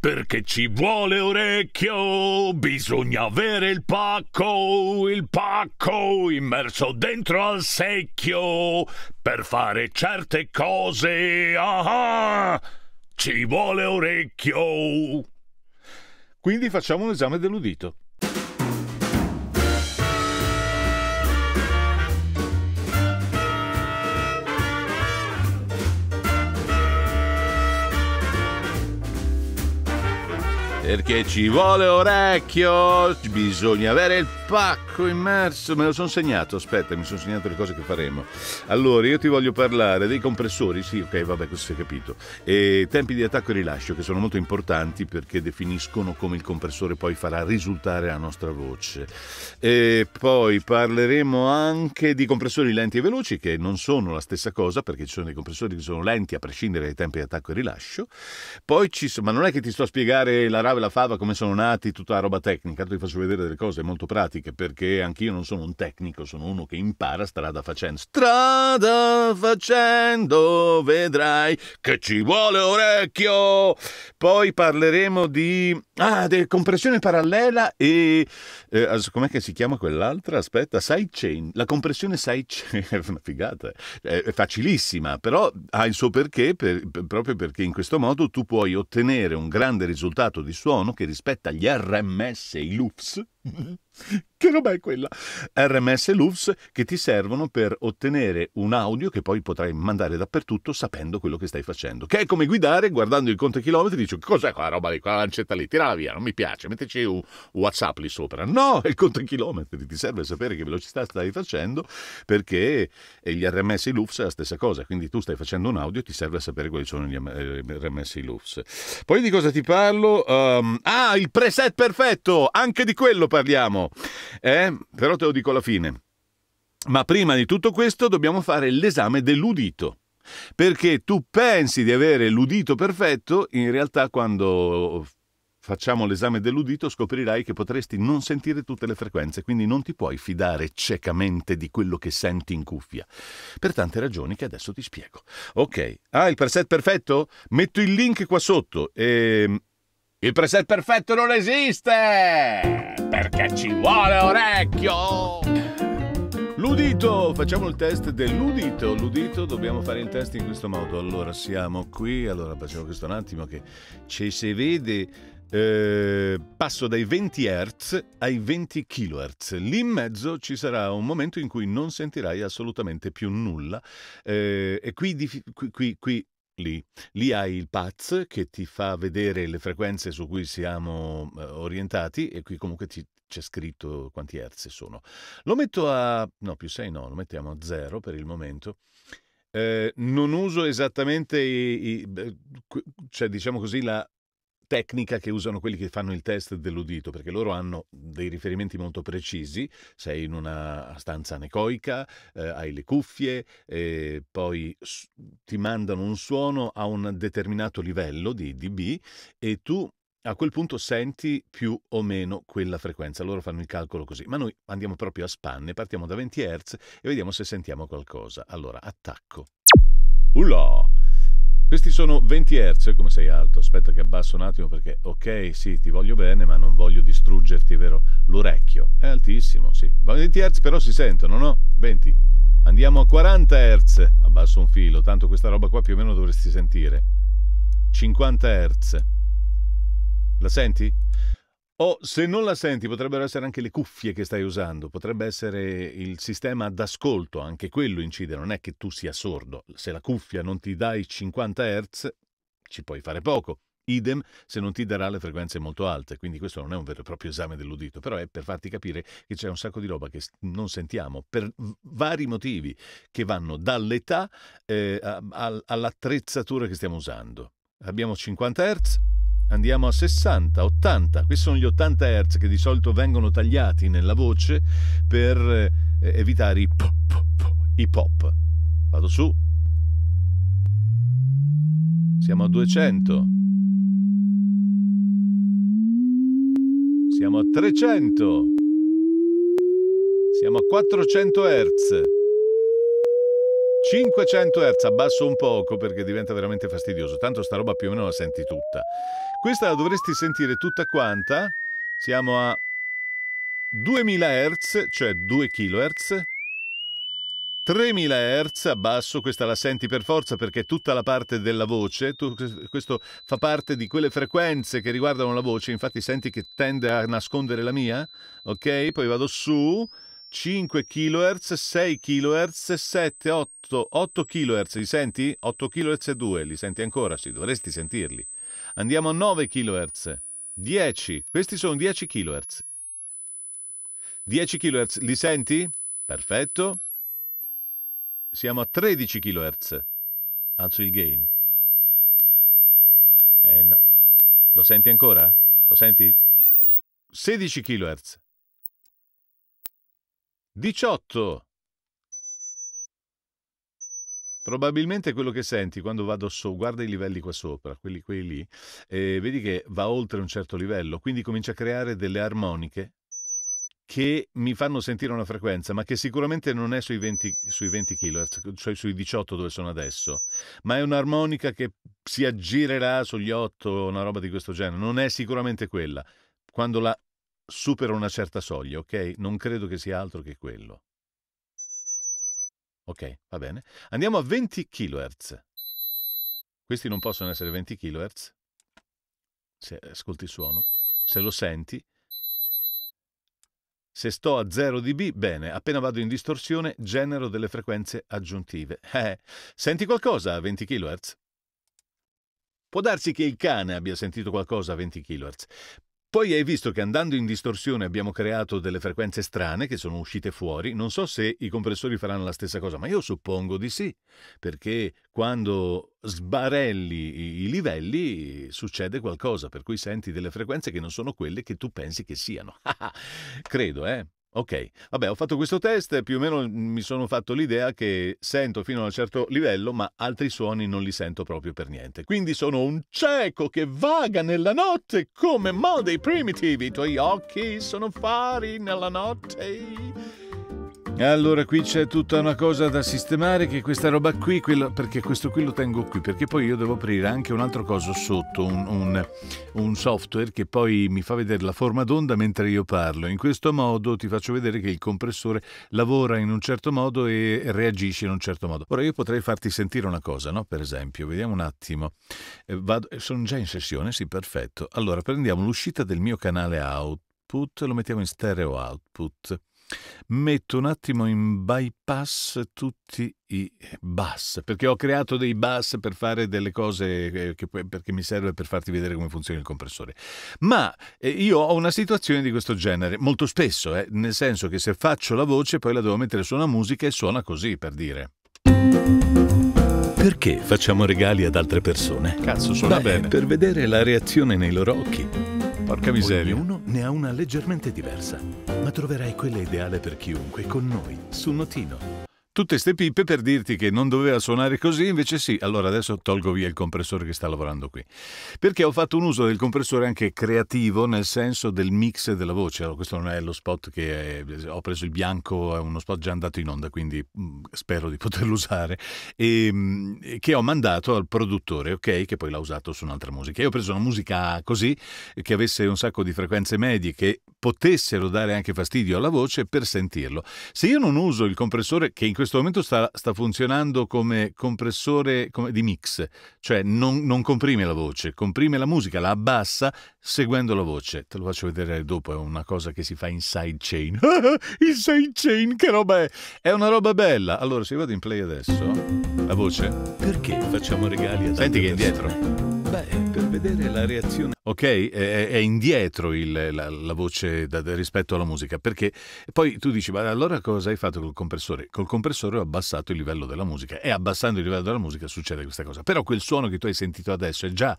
perché ci vuole orecchio, bisogna avere il pacco, il pacco immerso dentro al secchio, per fare certe cose, ah, ci vuole orecchio. Quindi facciamo un esame dell'udito. perché ci vuole orecchio, bisogna avere il pacco Ecco, in marzo me lo sono segnato, aspetta, mi sono segnato le cose che faremo. Allora, io ti voglio parlare dei compressori, sì, ok, vabbè, questo si è capito. E tempi di attacco e rilascio che sono molto importanti perché definiscono come il compressore poi farà risultare la nostra voce. E poi parleremo anche di compressori lenti e veloci che non sono la stessa cosa perché ci sono dei compressori che sono lenti a prescindere dai tempi di attacco e rilascio. Poi ci sono, ma non è che ti sto a spiegare la rave e la fava come sono nati, tutta la roba tecnica, ti faccio vedere delle cose molto pratiche perché perché anch'io non sono un tecnico, sono uno che impara strada facendo. Strada facendo vedrai che ci vuole orecchio. Poi parleremo di ah, de, compressione parallela e eh, com'è che si chiama quell'altra? Aspetta, sidechain. La compressione sidechain è una figata, eh. è facilissima, però ha il suo perché per, per, proprio perché in questo modo tu puoi ottenere un grande risultato di suono che rispetta gli RMS e i LUFS che roba è quella? RMS LUFS che ti servono per ottenere un audio che poi potrai mandare dappertutto sapendo quello che stai facendo. Che è come guidare guardando il conto chilometri dici cos'è quella roba lì, quella lancetta lì, tirala via, non mi piace, metteci un WhatsApp lì sopra. No, è il conto chilometri, ti serve sapere che velocità stai facendo perché gli RMS LUFS è la stessa cosa, quindi tu stai facendo un audio ti serve sapere quali sono gli eh, RMS LUFS. Poi di cosa ti parlo? Um, ah, il preset perfetto, anche di quello parliamo. Eh? Però te lo dico alla fine. Ma prima di tutto questo dobbiamo fare l'esame dell'udito. Perché tu pensi di avere l'udito perfetto, in realtà quando facciamo l'esame dell'udito scoprirai che potresti non sentire tutte le frequenze, quindi non ti puoi fidare ciecamente di quello che senti in cuffia. Per tante ragioni che adesso ti spiego. Ok, ah, il preset perfetto? Metto il link qua sotto e ehm, il preset perfetto non esiste! Perché ci vuole orecchio! L'udito! Facciamo il test dell'udito. L'udito dobbiamo fare il test in questo modo. Allora, siamo qui. Allora, facciamo questo un attimo che ci si vede... Eh, passo dai 20 Hz ai 20 kHz. Lì in mezzo ci sarà un momento in cui non sentirai assolutamente più nulla. Eh, e qui, qui, qui lì. Lì hai il PAZ che ti fa vedere le frequenze su cui siamo eh, orientati e qui comunque ti, c'è scritto quanti hertz sono. Lo metto a... no, più 6 no, lo mettiamo a 0 per il momento. Eh, non uso esattamente, i, i, cioè diciamo così, la tecnica che usano quelli che fanno il test dell'udito, perché loro hanno dei riferimenti molto precisi, sei in una stanza anecoica, eh, hai le cuffie, eh, poi ti mandano un suono a un determinato livello di dB e tu a quel punto senti più o meno quella frequenza, loro fanno il calcolo così, ma noi andiamo proprio a spanne, partiamo da 20 Hz e vediamo se sentiamo qualcosa. Allora, attacco. Ulla! Questi sono 20 Hz, come sei alto, aspetta che abbasso un attimo perché ok, sì, ti voglio bene, ma non voglio distruggerti, vero? L'orecchio è altissimo, sì. 20 Hz però si sentono, no? 20. Andiamo a 40 Hz, abbasso un filo, tanto questa roba qua più o meno dovresti sentire. 50 Hz. La senti? Oh, se non la senti, potrebbero essere anche le cuffie che stai usando, potrebbe essere il sistema d'ascolto, anche quello incide, non è che tu sia sordo. Se la cuffia non ti dà i 50 Hz, ci puoi fare poco. Idem se non ti darà le frequenze molto alte, quindi questo non è un vero e proprio esame dell'udito, però è per farti capire che c'è un sacco di roba che non sentiamo per vari motivi che vanno dall'età eh, all'attrezzatura che stiamo usando. Abbiamo 50 Hz, andiamo a 60, 80, questi sono gli 80 Hz che di solito vengono tagliati nella voce per eh, evitare i pop, pop, i pop. Vado su. Siamo a 200. Siamo a 300. Siamo a 400 Hz. 500 Hz, abbasso un poco perché diventa veramente fastidioso, tanto sta roba più o meno la senti tutta. Questa la dovresti sentire tutta quanta, siamo a 2000 Hz, cioè 2 kHz, 3000 Hz abbasso, questa la senti per forza perché è tutta la parte della voce, tu, questo fa parte di quelle frequenze che riguardano la voce, infatti senti che tende a nascondere la mia, ok? Poi vado su, 5 kHz, 6 kHz, 7, 8, 8 kHz, li senti? 8 kHz e 2, li senti ancora? Sì, dovresti sentirli. Andiamo a 9 kHz, 10, questi sono 10 kHz. 10 kHz, li senti? Perfetto. Siamo a 13 kHz. Alzo il gain. Eh no. Lo senti ancora? Lo senti? 16 kHz. 18. Probabilmente quello che senti quando vado su, guarda i livelli qua sopra, quelli, quelli lì, e vedi che va oltre un certo livello, quindi comincia a creare delle armoniche che mi fanno sentire una frequenza, ma che sicuramente non è sui 20, sui 20 kHz, cioè sui 18 dove sono adesso, ma è un'armonica che si aggirerà sugli 8 una roba di questo genere, non è sicuramente quella. Quando la supera una certa soglia, ok? Non credo che sia altro che quello. Ok, va bene. Andiamo a 20 kHz. Questi non possono essere 20 kHz. Se eh, ascolti il suono, se lo senti. Se sto a 0 dB, bene, appena vado in distorsione genero delle frequenze aggiuntive. Eh, senti qualcosa a 20 kHz? Può darsi che il cane abbia sentito qualcosa a 20 kHz, poi hai visto che andando in distorsione abbiamo creato delle frequenze strane che sono uscite fuori. Non so se i compressori faranno la stessa cosa, ma io suppongo di sì, perché quando sbarelli i livelli succede qualcosa, per cui senti delle frequenze che non sono quelle che tu pensi che siano. Credo, eh. Ok, vabbè, ho fatto questo test e più o meno mi sono fatto l'idea che sento fino a un certo livello, ma altri suoni non li sento proprio per niente. Quindi sono un cieco che vaga nella notte come mo dei primitivi. I tuoi occhi sono fari nella notte. Allora qui c'è tutta una cosa da sistemare che questa roba qui, quello, perché questo qui lo tengo qui, perché poi io devo aprire anche un altro coso sotto, un, un, un software che poi mi fa vedere la forma d'onda mentre io parlo. In questo modo ti faccio vedere che il compressore lavora in un certo modo e reagisce in un certo modo. Ora io potrei farti sentire una cosa, no? Per esempio, vediamo un attimo. Eh, vado, eh, sono già in sessione, sì, perfetto. Allora prendiamo l'uscita del mio canale output, lo mettiamo in stereo output metto un attimo in bypass tutti i bus, perché ho creato dei bus per fare delle cose eh, che, perché mi serve per farti vedere come funziona il compressore. Ma eh, io ho una situazione di questo genere, molto spesso, eh, nel senso che se faccio la voce poi la devo mettere su una musica e suona così, per dire. Perché facciamo regali ad altre persone? Cazzo, suona Beh, bene. Per vedere la reazione nei loro occhi Porca miseria. Ognuno ne ha una leggermente diversa, ma troverai quella ideale per chiunque con noi su Notino tutte ste pippe per dirti che non doveva suonare così, invece sì. Allora adesso tolgo via il compressore che sta lavorando qui. Perché ho fatto un uso del compressore anche creativo nel senso del mix della voce. Allora, questo non è lo spot che è, ho preso il bianco, è uno spot già andato in onda, quindi mm, spero di poterlo usare. E, ehm, che ho mandato al produttore, ok? Che poi l'ha usato su un'altra musica. Io ho preso una musica così, che avesse un sacco di frequenze medie, che potessero dare anche fastidio alla voce per sentirlo. Se io non uso il compressore, che in questo questo momento sta, sta funzionando come compressore come, di mix, cioè non, non, comprime la voce, comprime la musica, la abbassa seguendo la voce. Te lo faccio vedere dopo, è una cosa che si fa in sidechain. inside chain, che roba è? È una roba bella. Allora, se io vado in play adesso, la voce... Perché facciamo regali a Senti che è indietro. Beh, per vedere la reazione ok? È, è indietro il, la, la, voce da, rispetto alla musica, perché poi tu dici, ma allora cosa hai fatto col compressore? Col compressore ho abbassato il livello della musica e abbassando il livello della musica succede questa cosa, però quel suono che tu hai sentito adesso è già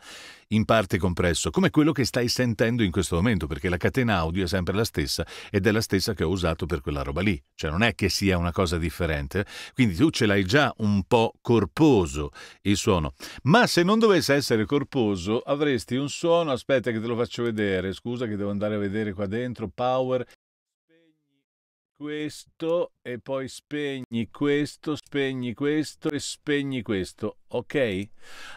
in parte compresso, come quello che stai sentendo in questo momento, perché la catena audio è sempre la stessa ed è la stessa che ho usato per quella roba lì, cioè non è che sia una cosa differente, eh. quindi tu ce l'hai già un po' corposo il suono, ma se non dovesse essere corposo avresti un suono aspetta che te lo faccio vedere. Scusa che devo andare a vedere qua dentro. Power. Spegni questo e poi spegni questo, spegni questo e spegni questo. Ok?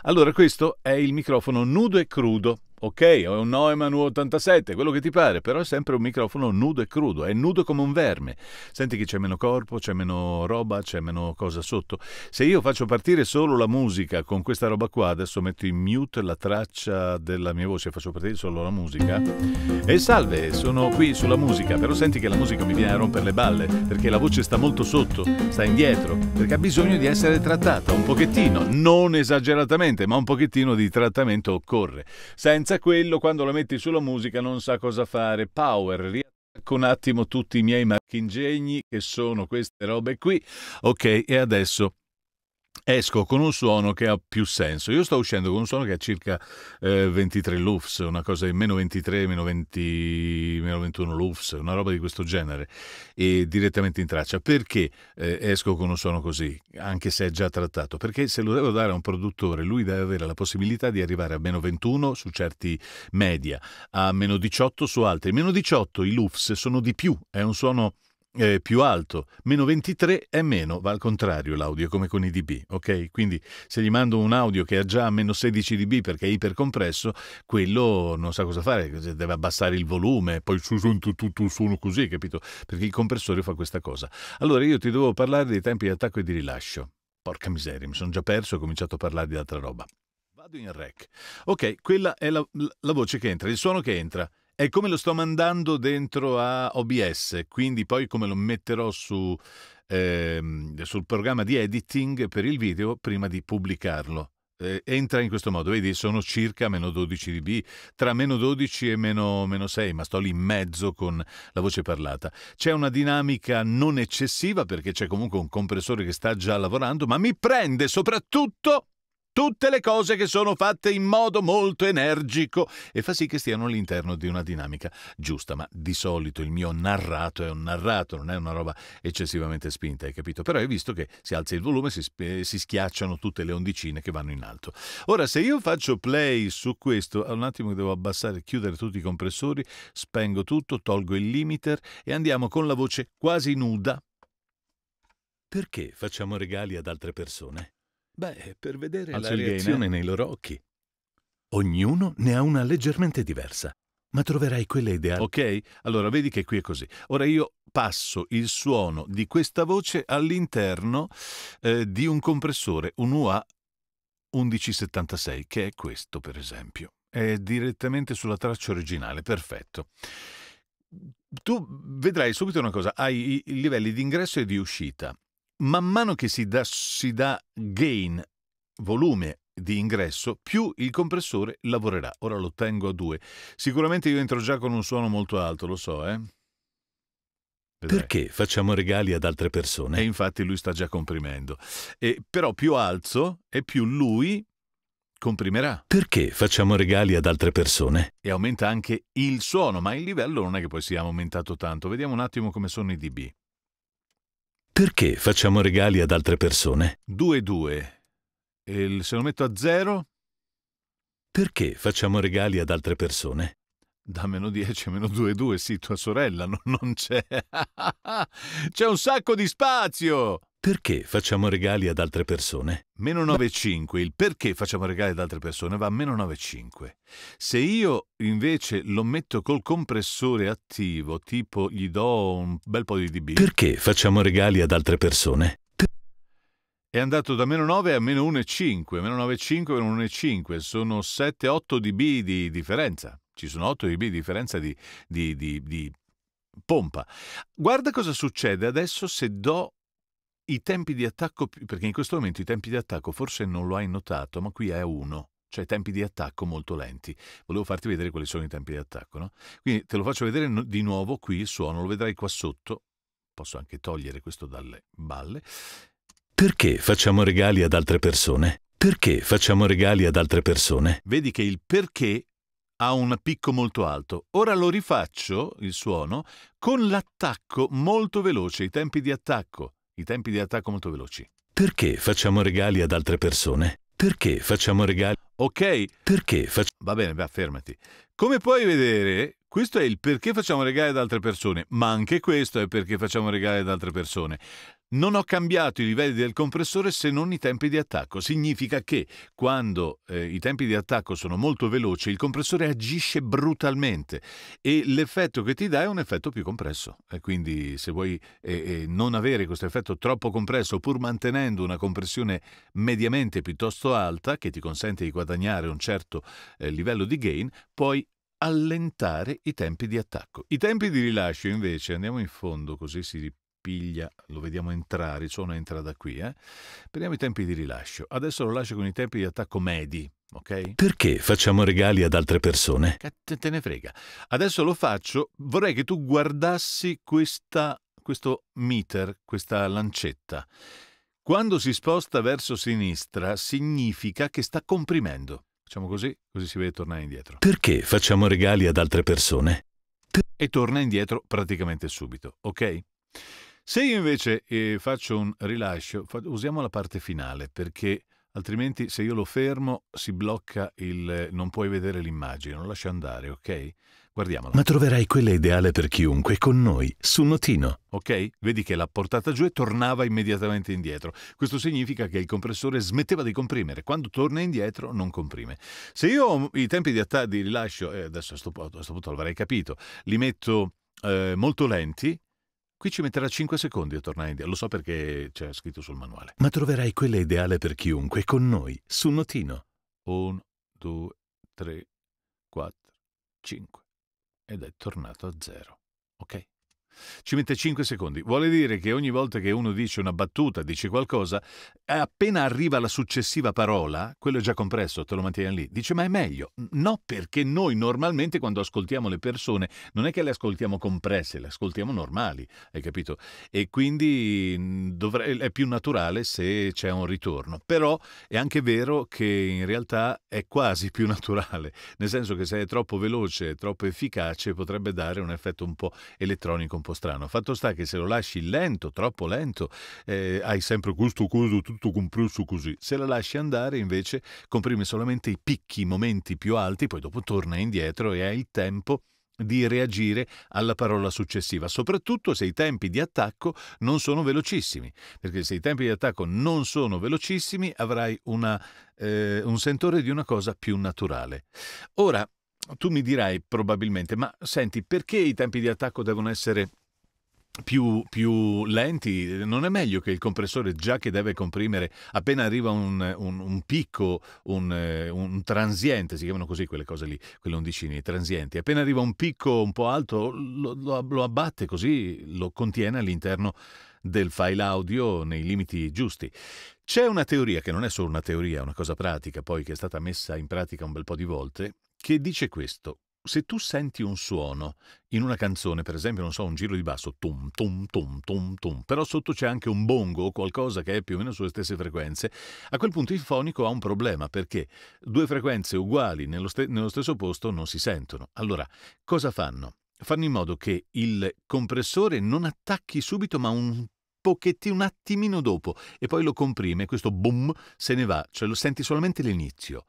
Allora questo è il microfono nudo e crudo. Ok, è un Neumann 87 quello che ti pare, però è sempre un microfono nudo e crudo, è nudo come un verme. Senti che c'è meno corpo, c'è meno roba, c'è meno cosa sotto. Se io faccio partire solo la musica con questa roba qua, adesso metto in mute la traccia della mia voce, faccio partire solo la musica. E salve, sono qui sulla musica, però senti che la musica mi viene a rompere le balle, perché la voce sta molto sotto, sta indietro, perché ha bisogno di essere trattata un pochettino, non esageratamente, ma un pochettino di trattamento occorre. Senza senza quello, quando lo metti sulla musica, non sa cosa fare. Power, riattacco un attimo tutti i miei marchingegni, che sono queste robe qui. Ok, e adesso esco con un suono che ha più senso. Io sto uscendo con un suono che ha circa eh, 23 lufs, una cosa di meno 23, meno, 20, meno 21 lufs, una roba di questo genere, e direttamente in traccia. Perché eh, esco con un suono così, anche se è già trattato? Perché se lo devo dare a un produttore, lui deve avere la possibilità di arrivare a meno 21 su certi media, a meno 18 su altri. Meno 18 i lufs sono di più, è un suono eh, più alto, meno 23 è meno, va al contrario l'audio, come con i dB, ok? Quindi se gli mando un audio che ha già meno 16 dB perché è ipercompresso, quello non sa cosa fare, deve abbassare il volume, poi sento tutto il suono così, capito? Perché il compressore fa questa cosa. Allora io ti devo parlare dei tempi di attacco e di rilascio. Porca miseria, mi sono già perso e ho cominciato a parlare di altra roba. Vado in rec. Ok, quella è la, la voce che entra, il suono che entra è come lo sto mandando dentro a OBS, quindi poi come lo metterò su, ehm, sul programma di editing per il video prima di pubblicarlo. Eh, entra in questo modo, vedi, sono circa meno 12 dB, tra meno 12 e meno, meno 6, ma sto lì in mezzo con la voce parlata. C'è una dinamica non eccessiva perché c'è comunque un compressore che sta già lavorando, ma mi prende soprattutto tutte le cose che sono fatte in modo molto energico e fa sì che stiano all'interno di una dinamica giusta, ma di solito il mio narrato è un narrato, non è una roba eccessivamente spinta, hai capito? Però hai visto che si alza il volume, si, eh, si schiacciano tutte le ondicine che vanno in alto. Ora, se io faccio play su questo, un attimo devo abbassare, chiudere tutti i compressori, spengo tutto, tolgo il limiter e andiamo con la voce quasi nuda. Perché facciamo regali ad altre persone? Beh, per vedere Alzo la reazione nei loro occhi. Ognuno ne ha una leggermente diversa, ma troverai quella ideale. Ok, allora vedi che qui è così. Ora io passo il suono di questa voce all'interno eh, di un compressore, un UA 1176, che è questo per esempio. È direttamente sulla traccia originale, perfetto tu vedrai subito una cosa, hai i livelli di ingresso e di uscita. Man mano che si dà, si dà gain, volume di ingresso più il compressore lavorerà. Ora lo tengo a 2. Sicuramente io entro già con un suono molto alto, lo so, eh. Vedrai. Perché facciamo regali ad altre persone? E infatti lui sta già comprimendo. E, però più alzo e più lui comprimerà. Perché facciamo regali ad altre persone? E aumenta anche il suono, ma il livello non è che poi sia aumentato tanto. Vediamo un attimo come sono i dB. Perché facciamo regali ad altre persone? 2-2. E se lo metto a 0? Perché facciamo regali ad altre persone? Da meno 10 a meno 2-2, sì, tua sorella, no, non c'è. c'è un sacco di spazio! Perché facciamo regali ad altre persone? Meno 9,5. Il perché facciamo regali ad altre persone va a meno 9,5. Se io invece lo metto col compressore attivo, tipo gli do un bel po' di dB... Perché facciamo regali ad altre persone? È andato da meno 9 a meno 1,5. Meno 9,5 meno 1,5. Sono 7-8 dB di differenza. Ci sono 8 dB di differenza di, di, di, di pompa. Guarda cosa succede adesso se do i tempi di attacco, perché in questo momento i tempi di attacco forse non lo hai notato, ma qui è a 1, cioè tempi di attacco molto lenti. Volevo farti vedere quali sono i tempi di attacco, no? Quindi te lo faccio vedere di nuovo qui il suono, lo vedrai qua sotto. Posso anche togliere questo dalle balle. Perché facciamo regali ad altre persone? Perché facciamo regali ad altre persone? Vedi che il perché ha un picco molto alto. Ora lo rifaccio, il suono, con l'attacco molto veloce, i tempi di attacco i tempi di attacco molto veloci. Perché facciamo regali ad altre persone? Perché facciamo regali? Ok. Perché facciamo... Va bene, va, fermati. Come puoi vedere, questo è il perché facciamo regali ad altre persone, ma anche questo è perché facciamo regali ad altre persone. Non ho cambiato i livelli del compressore se non i tempi di attacco. Significa che quando eh, i tempi di attacco sono molto veloci, il compressore agisce brutalmente e l'effetto che ti dà è un effetto più compresso. E quindi se vuoi eh, non avere questo effetto troppo compresso, pur mantenendo una compressione mediamente piuttosto alta, che ti consente di guadagnare un certo eh, livello di gain, puoi allentare i tempi di attacco. I tempi di rilascio invece, andiamo in fondo così si piglia, lo vediamo entrare, il suono entra da qui. Eh? Prendiamo i tempi di rilascio. Adesso lo lascio con i tempi di attacco medi, ok? Perché facciamo regali ad altre persone? Che te ne frega. Adesso lo faccio, vorrei che tu guardassi questa, questo meter, questa lancetta. Quando si sposta verso sinistra significa che sta comprimendo. Facciamo così, così si vede tornare indietro. Perché facciamo regali ad altre persone? E torna indietro praticamente subito, ok? Se io invece eh, faccio un rilascio, fa- usiamo la parte finale perché altrimenti se io lo fermo si blocca il eh, non puoi vedere l'immagine, lo lascio andare, ok? Guardiamola. Ma troverai quella ideale per chiunque con noi, su Notino. Ok? Vedi che l'ha portata giù e tornava immediatamente indietro. Questo significa che il compressore smetteva di comprimere. Quando torna indietro non comprime. Se io i tempi di, atta- di rilascio, eh, adesso a questo punto l'avrei capito, li metto eh, molto lenti, Qui ci metterà 5 secondi a tornare indietro, lo so perché c'è scritto sul manuale. Ma troverai quella ideale per chiunque, con noi, su Notino. 1, 2, 3, 4, 5. Ed è tornato a zero, ok? Ci mette 5 secondi. Vuole dire che ogni volta che uno dice una battuta, dice qualcosa, appena arriva la successiva parola, quello è già compresso, te lo mantieni lì. Dice ma è meglio. No, perché noi normalmente quando ascoltiamo le persone non è che le ascoltiamo compresse, le ascoltiamo normali, hai capito? E quindi dovre- è più naturale se c'è un ritorno. Però è anche vero che in realtà è quasi più naturale, nel senso che se è troppo veloce, troppo efficace, potrebbe dare un effetto un po' elettronico, un po' strano. Fatto sta che se lo lasci lento, troppo lento, eh, hai sempre questo coso tutto compresso così. Se la lasci andare, invece, comprime solamente i picchi, i momenti più alti, poi dopo torna indietro e hai il tempo di reagire alla parola successiva, soprattutto se i tempi di attacco non sono velocissimi, perché se i tempi di attacco non sono velocissimi avrai una, eh, un sentore di una cosa più naturale. Ora, tu mi dirai probabilmente, ma senti, perché i tempi di attacco devono essere più, più, lenti, non è meglio che il compressore, già che deve comprimere, appena arriva un, un, un picco, un, eh, un, transiente, si chiamano così quelle cose lì, quelle ondicine, i transienti, appena arriva un picco un po' alto lo, lo, lo abbatte così, lo contiene all'interno del file audio nei limiti giusti. C'è una teoria che non è solo una teoria, è una cosa pratica, poi che è stata messa in pratica un bel po' di volte, che dice questo. Se tu senti un suono in una canzone, per esempio, non so, un giro di basso, tum tum tum tum tum, però sotto c'è anche un bongo o qualcosa che è più o meno sulle stesse frequenze, a quel punto il fonico ha un problema perché due frequenze uguali nello, st- nello stesso posto non si sentono. Allora, cosa fanno? Fanno in modo che il compressore non attacchi subito, ma un pochettino, un attimino dopo, e poi lo comprime, questo boom se ne va, cioè lo senti solamente l'inizio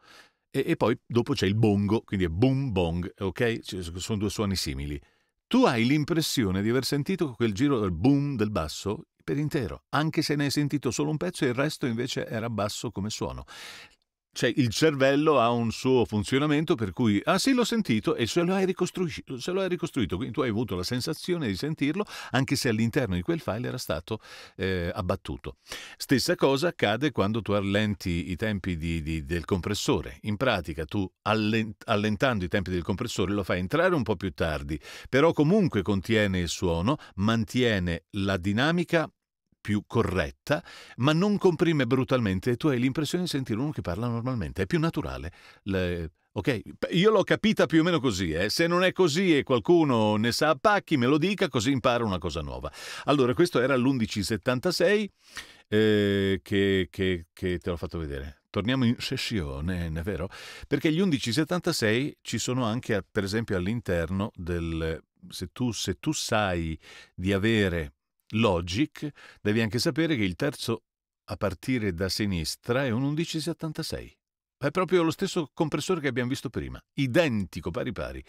e, e poi dopo c'è il bongo, quindi è boom bong, ok? Ci sono due suoni simili. Tu hai l'impressione di aver sentito quel giro del boom del basso per intero, anche se ne hai sentito solo un pezzo e il resto invece era basso come suono cioè il cervello ha un suo funzionamento per cui, ah sì l'ho sentito e se lo, hai ricostruito, se lo hai ricostruito, quindi tu hai avuto la sensazione di sentirlo anche se all'interno di quel file era stato eh, abbattuto. Stessa cosa accade quando tu allenti i tempi di, di, del compressore, in pratica tu allentando i tempi del compressore lo fai entrare un po' più tardi, però comunque contiene il suono, mantiene la dinamica più corretta, ma non comprime brutalmente e tu hai l'impressione di sentire uno che parla normalmente, è più naturale. Le... Ok, io l'ho capita più o meno così, eh? se non è così e qualcuno ne sa a pacchi me lo dica così imparo una cosa nuova. Allora, questo era l'1176 eh, che, che, che te l'ho fatto vedere torniamo in sessione, è vero? Perché gli 1176 ci sono anche, per esempio, all'interno del... Se tu, se tu sai di avere Logic, devi anche sapere che il terzo a partire da sinistra è un 1176. È proprio lo stesso compressore che abbiamo visto prima, identico, pari pari.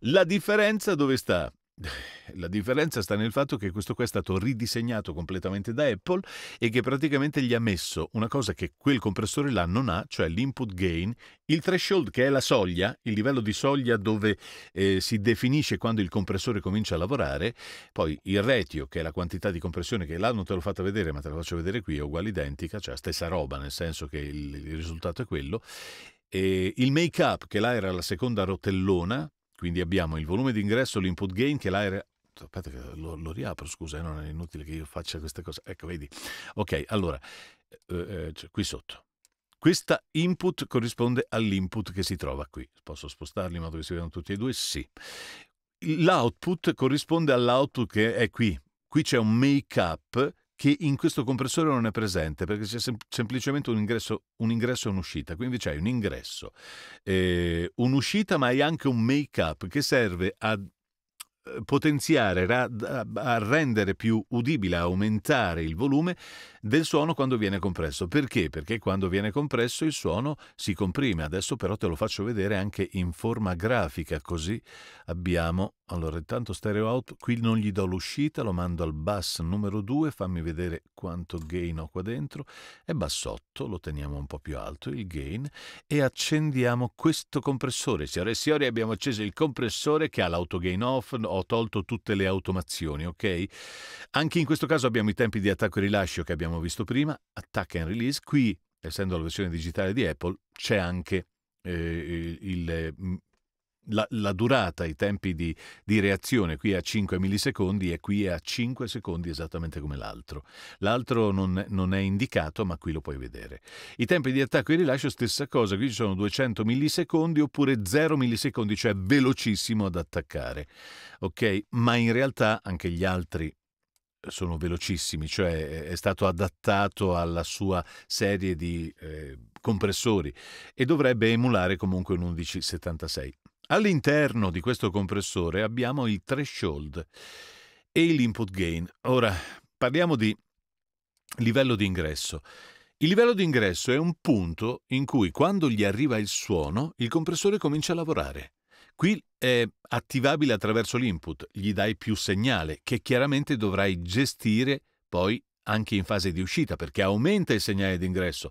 La differenza dove sta? La differenza sta nel fatto che questo qua è stato ridisegnato completamente da Apple e che praticamente gli ha messo una cosa che quel compressore là non ha, cioè l'input gain, il threshold che è la soglia, il livello di soglia dove eh, si definisce quando il compressore comincia a lavorare, poi il retio che è la quantità di compressione che là non te l'ho fatta vedere ma te la faccio vedere qui, è uguale identica, cioè la stessa roba nel senso che il, il risultato è quello, e il make up che là era la seconda rotellona quindi abbiamo il volume d'ingresso, l'input gain che l'area aspetta che lo, lo, riapro, scusa, eh, non è inutile che io faccia queste cose. Ecco, vedi. Ok, allora, eh, eh, eh, cioè, qui sotto. Questa input corrisponde all'input che si trova qui. Posso spostarli in modo che si vedano tutti e due? Sì. L'output corrisponde all'output che è qui. Qui c'è un make up che in questo compressore non è presente perché c'è sem- semplicemente un ingresso, un ingresso, e un'uscita. Quindi c'è un ingresso, eh, un'uscita, ma hai anche un make-up che serve a eh, potenziare, a rendere più udibile, a aumentare il volume del suono quando viene compresso. Perché? Perché quando viene compresso il suono si comprime. Adesso però te lo faccio vedere anche in forma grafica, così abbiamo allora, intanto stereo out, qui non gli do l'uscita, lo mando al bus numero 2, fammi vedere quanto gain ho qua dentro, e bassotto, lo teniamo un po' più alto, il gain, e accendiamo questo compressore. Signore e signori, abbiamo acceso il compressore che ha l'autogain off, ho tolto tutte le automazioni, ok? Anche in questo caso abbiamo i tempi di attacco e rilascio che abbiamo visto prima, attacca and release, qui, essendo la versione digitale di Apple, c'è anche eh, il la, la, durata, i tempi di, di, reazione qui è a 5 millisecondi e qui è a 5 secondi esattamente come l'altro. L'altro non, non, è indicato, ma qui lo puoi vedere. I tempi di attacco e rilascio, stessa cosa, qui ci sono 200 millisecondi oppure 0 millisecondi, cioè velocissimo ad attaccare. Ok, ma in realtà anche gli altri sono velocissimi, cioè è stato adattato alla sua serie di eh, compressori e dovrebbe emulare comunque un 1176. All'interno di questo compressore abbiamo il threshold e l'input gain. Ora parliamo di livello di ingresso. Il livello di ingresso è un punto in cui quando gli arriva il suono il compressore comincia a lavorare. Qui è attivabile attraverso l'input, gli dai più segnale che chiaramente dovrai gestire poi anche in fase di uscita perché aumenta il segnale d'ingresso.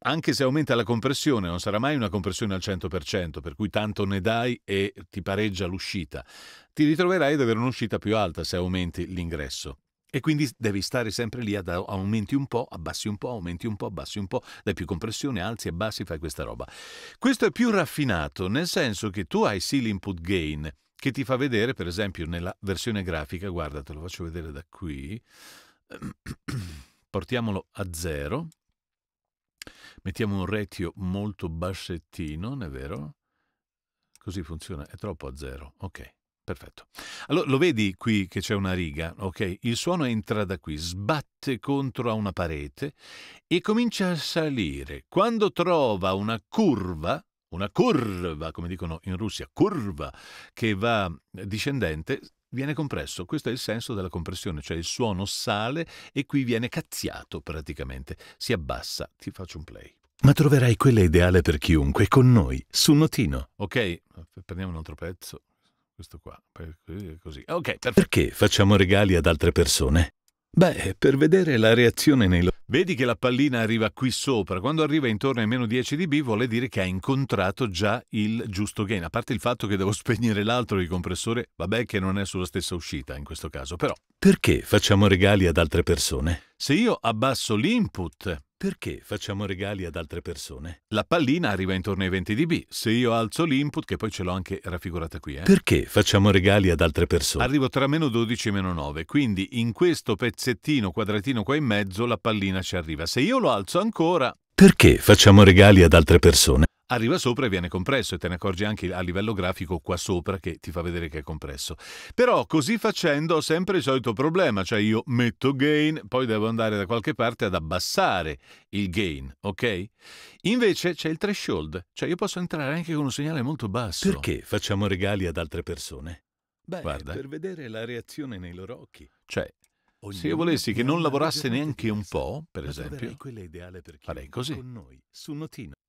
Anche se aumenta la compressione, non sarà mai una compressione al 100%, per cui tanto ne dai e ti pareggia l'uscita. Ti ritroverai ad avere un'uscita più alta se aumenti l'ingresso. E quindi devi stare sempre lì ad aumenti un po', abbassi un po', aumenti un po', abbassi un po', dai più compressione, alzi e abbassi, fai questa roba. Questo è più raffinato, nel senso che tu hai sì l'input gain, che ti fa vedere, per esempio, nella versione grafica, guarda, te lo faccio vedere da qui, portiamolo a zero, mettiamo un retio molto bassettino, non è vero? Così funziona, è troppo a zero, ok. Perfetto. Allora, lo vedi qui che c'è una riga, ok? Il suono entra da qui, sbatte contro a una parete e comincia a salire. Quando trova una curva, una curva, come dicono in Russia, curva, che va discendente, viene compresso. Questo è il senso della compressione, cioè il suono sale e qui viene cazziato praticamente, si abbassa. Ti faccio un play. Ma troverai quella ideale per chiunque con noi, su Notino. Ok, prendiamo un altro pezzo. Questo qua, eh, così. Ok, perfetto. Perché facciamo regali ad altre persone? Beh, per vedere la reazione nei... Vedi che la pallina arriva qui sopra, quando arriva intorno ai meno 10 dB vuole dire che ha incontrato già il giusto gain, a parte il fatto che devo spegnere l'altro di compressore, vabbè che non è sulla stessa uscita in questo caso, però perché facciamo regali ad altre persone? Se io abbasso l'input, perché facciamo regali ad altre persone? La pallina arriva intorno ai 20 dB. Se io alzo l'input, che poi ce l'ho anche raffigurata qui, eh? Perché facciamo regali ad altre persone? Arrivo tra meno 12 e meno 9, quindi in questo pezzettino quadratino qua in mezzo la pallina ci arriva. Se io lo alzo ancora... Perché facciamo regali ad altre persone? arriva sopra e viene compresso e te ne accorgi anche a livello grafico qua sopra che ti fa vedere che è compresso. Però così facendo ho sempre il solito problema, cioè io metto gain, poi devo andare da qualche parte ad abbassare il gain, ok? Invece c'è il threshold, cioè io posso entrare anche con un segnale molto basso. Perché facciamo regali ad altre persone? Beh, Guarda. per vedere la reazione nei loro occhi. Cioè, Ognuno se io volessi che non lavorasse neanche un po', per esempio, farei così.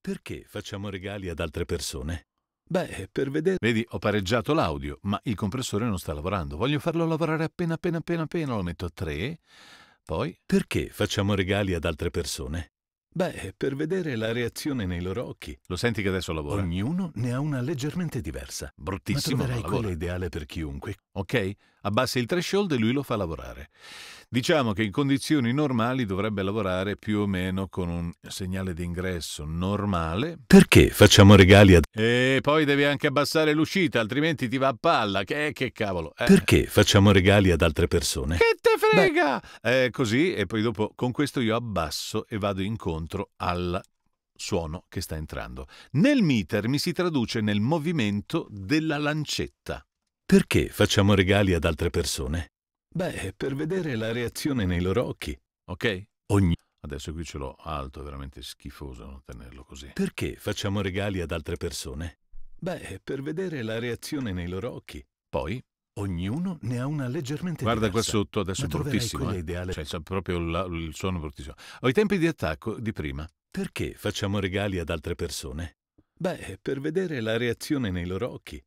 Perché facciamo regali ad altre persone? Beh, per vedere... Vedi, ho pareggiato l'audio, ma il compressore non sta lavorando. Voglio farlo lavorare appena appena appena appena. Lo metto a 3, poi... Perché facciamo regali ad altre persone? Beh, per vedere la reazione nei loro occhi. Lo senti che adesso lavora? Ognuno ne ha una leggermente diversa. Bruttissimo. Ma troverai quella ideale per chiunque. Ok? Abbassi il threshold e lui lo fa lavorare. Diciamo che in condizioni normali dovrebbe lavorare più o meno con un segnale d'ingresso normale. Perché facciamo regali a... E poi devi anche abbassare l'uscita, altrimenti ti va a palla. Che, che cavolo. Eh. Perché facciamo regali ad altre persone? Che te frega! Eh, così, e poi dopo con questo io abbasso e vado incontro al suono che sta entrando. Nel meter mi si traduce nel movimento della lancetta. Perché facciamo regali ad altre persone? Beh, per vedere la reazione nei loro occhi. Ok? Ogni... Adesso qui ce l'ho alto, è veramente schifoso non tenerlo così. Perché facciamo regali ad altre persone? Beh, per vedere la reazione nei loro occhi. Poi? Ognuno ne ha una leggermente Guarda diversa. qua sotto, adesso Ma è bruttissimo. Eh? Ideale... Cioè, c'è proprio la, il suono bruttissimo. Ho i tempi di attacco di prima. Perché facciamo regali ad altre persone? Beh, per vedere la reazione nei loro occhi.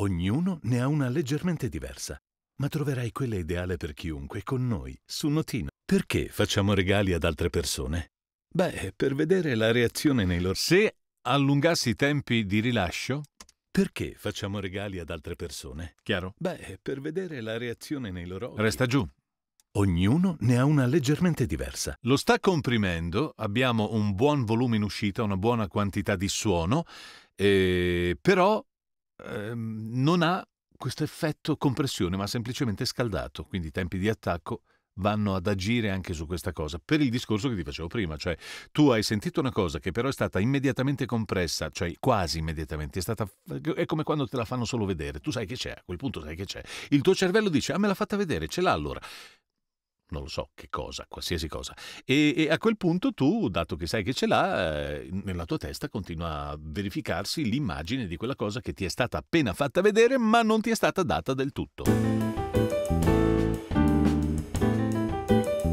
Ognuno ne ha una leggermente diversa ma troverai quella ideale per chiunque, con noi, su Notino. Perché facciamo regali ad altre persone? Beh, per vedere la reazione nei loro... Se allungassi i tempi di rilascio... Perché facciamo regali ad altre persone? Chiaro. Beh, per vedere la reazione nei loro... Occhi. Resta giù. Ognuno ne ha una leggermente diversa. Lo sta comprimendo, abbiamo un buon volume in uscita, una buona quantità di suono, eh, però eh, non ha questo effetto compressione ma semplicemente scaldato, quindi i tempi di attacco vanno ad agire anche su questa cosa, per il discorso che ti facevo prima, cioè tu hai sentito una cosa che però è stata immediatamente compressa, cioè quasi immediatamente, è, stata, è come quando te la fanno solo vedere, tu sai che c'è, a quel punto sai che c'è, il tuo cervello dice, ah me l'ha fatta vedere, ce l'ha allora, non lo so che cosa, qualsiasi cosa. E, e, a quel punto tu, dato che sai che ce l'ha, eh, nella tua testa continua a verificarsi l'immagine di quella cosa che ti è stata appena fatta vedere ma non ti è stata data del tutto.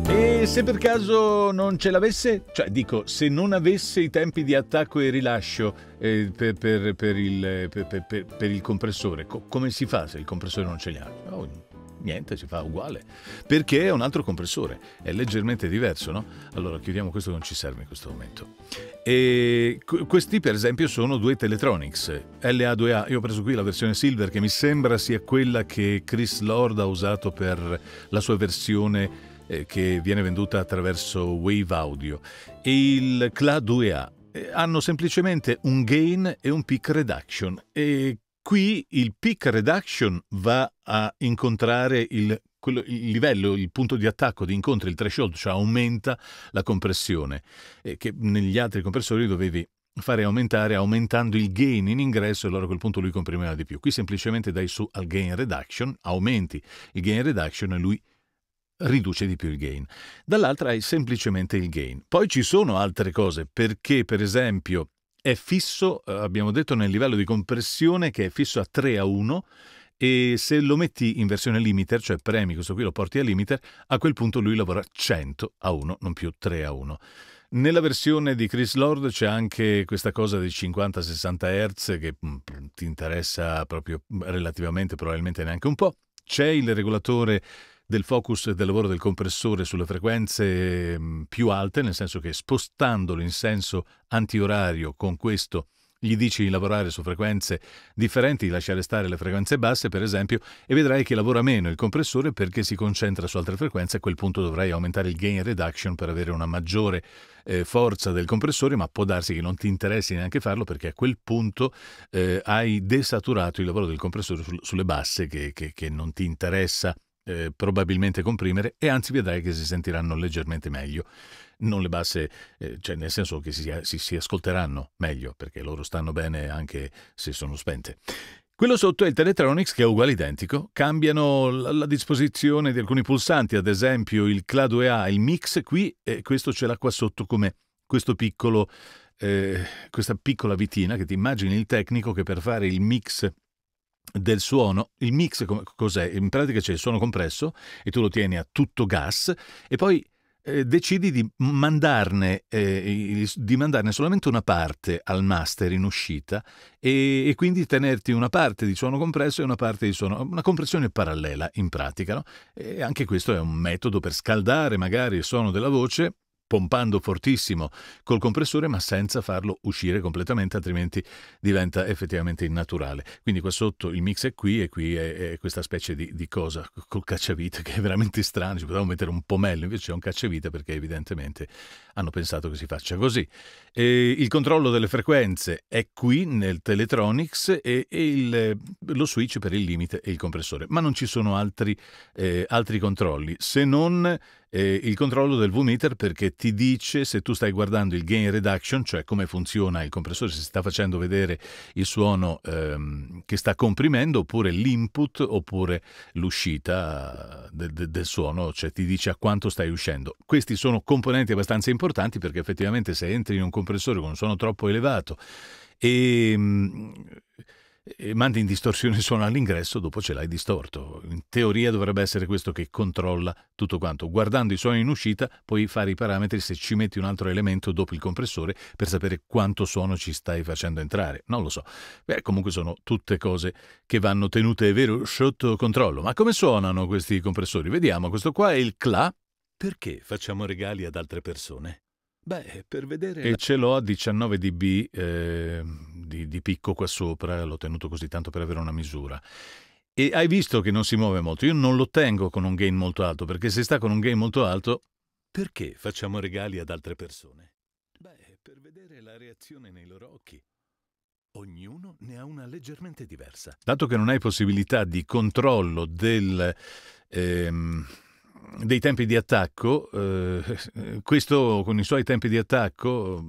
E se per caso non ce l'avesse, cioè dico, se non avesse i tempi di attacco e rilascio eh, per, per, per, il, per, il, compressore, co come si fa se il compressore non ce li ha? Oh, niente, si fa uguale. Perché è un altro compressore, è leggermente diverso, no? Allora chiudiamo questo che non ci serve in questo momento. E questi per esempio sono due Teletronics, LA2A, io ho preso qui la versione Silver che mi sembra sia quella che Chris Lord ha usato per la sua versione eh, che viene venduta attraverso Wave Audio e il CLA 2A eh, hanno semplicemente un gain e un peak reduction e Qui il peak reduction va a incontrare il, quello, il, livello, il punto di attacco di incontro, il threshold, cioè aumenta la compressione, eh, che negli altri compressori dovevi fare aumentare aumentando il gain in ingresso e allora a quel punto lui comprimeva di più. Qui semplicemente dai su al gain reduction, aumenti il gain reduction e lui riduce di più il gain. Dall'altra hai semplicemente il gain. Poi ci sono altre cose, perché per esempio è fisso, eh, abbiamo detto, nel livello di compressione che è fisso a 3 a 1 e se lo metti in versione limiter, cioè premi questo qui, lo porti a limiter, a quel punto lui lavora 100 a 1, non più 3 a 1. Nella versione di Chris Lord c'è anche questa cosa dei 50-60 Hz che mh, mm, ti interessa proprio mm, relativamente, probabilmente neanche un po'. C'è il regolatore del focus del lavoro del compressore sulle frequenze mm, più alte, nel senso che spostandolo in senso antiorario con questo gli dici di lavorare su frequenze differenti, lasciare stare le frequenze basse per esempio, e vedrai che lavora meno il compressore perché si concentra su altre frequenze, a quel punto dovrai aumentare il gain reduction per avere una maggiore eh, forza del compressore, ma può darsi che non ti interessi neanche farlo perché a quel punto eh, hai desaturato il lavoro del compressore su, sulle basse che, che, che non ti interessa eh, probabilmente comprimere e anzi vedrai che si sentiranno leggermente meglio. Non le basse, eh, cioè nel senso che si, si, si ascolteranno meglio perché loro stanno bene anche se sono spente. Quello sotto è il Teletronics che è uguale identico, cambiano la, la, disposizione di alcuni pulsanti, ad esempio il CLA2A, il mix qui e questo ce l'ha qua sotto come questo piccolo, eh, questa piccola vitina che ti immagini il tecnico che per fare il mix del suono, il mix cos'è? In pratica c'è il suono compresso e tu lo tieni a tutto gas e poi eh, decidi di mandarne, eh, di mandarne, solamente una parte al master in uscita e, e, quindi tenerti una parte di suono compresso e una parte di suono, una compressione parallela in pratica. No? anche questo è un metodo per scaldare magari il suono della voce pompando fortissimo col compressore ma senza farlo uscire completamente altrimenti diventa effettivamente innaturale quindi qua sotto il mix è qui e qui è, è questa specie di, di, cosa col cacciavite che è veramente strano ci potevamo mettere un pomello invece è un cacciavite perché evidentemente hanno pensato che si faccia così e il controllo delle frequenze è qui nel Teletronics e, e il, lo switch per il limite e il compressore, ma non ci sono altri, eh, altri controlli se non eh, il controllo del V-meter perché ti dice se tu stai guardando il gain reduction, cioè come funziona il compressore, se sta facendo vedere il suono ehm, che sta comprimendo oppure l'input oppure l'uscita de, de, del suono, cioè ti dice a quanto stai uscendo. Questi sono componenti abbastanza importanti perché effettivamente se entri in un compressore compressore con un suono troppo elevato e, mm, e mandi in distorsione il suono all'ingresso, dopo ce l'hai distorto. In teoria dovrebbe essere questo che controlla tutto quanto. Guardando i suoni in uscita puoi fare i parametri se ci metti un altro elemento dopo il compressore per sapere quanto suono ci stai facendo entrare. Non lo so. Beh, comunque sono tutte cose che vanno tenute, vero, sotto controllo. Ma come suonano questi compressori? Vediamo, questo qua è il CLA. Perché facciamo regali ad altre persone? Beh, per vedere... E la... ce l'ho a 19 dB eh, di, di picco qua sopra, l'ho tenuto così tanto per avere una misura. E hai visto che non si muove molto. Io non lo tengo con un gain molto alto, perché se sta con un gain molto alto... Perché facciamo regali ad altre persone? Beh, per vedere la reazione nei loro occhi. Ognuno ne ha una leggermente diversa. Dato che non hai possibilità di controllo del... Ehm dei tempi di attacco, eh, questo con i suoi tempi di attacco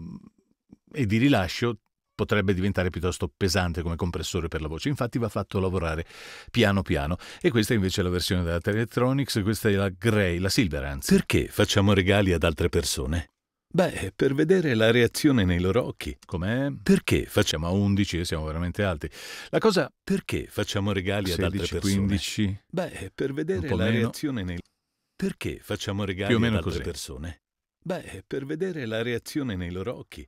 eh, e di rilascio potrebbe diventare piuttosto pesante come compressore per la voce, infatti va fatto lavorare piano piano. E questa invece è la versione della Teletronics, questa è la Grey, la Silver anzi. Perché facciamo regali ad altre persone? Beh, per vedere la reazione nei loro occhi. Com'è? Perché facciamo a 11 e siamo veramente alti? La cosa perché facciamo regali 16, ad altre persone? 15. Beh, per vedere la meno. reazione nei loro occhi. Perché facciamo regali ad altre così. persone? Beh, per vedere la reazione nei loro occhi.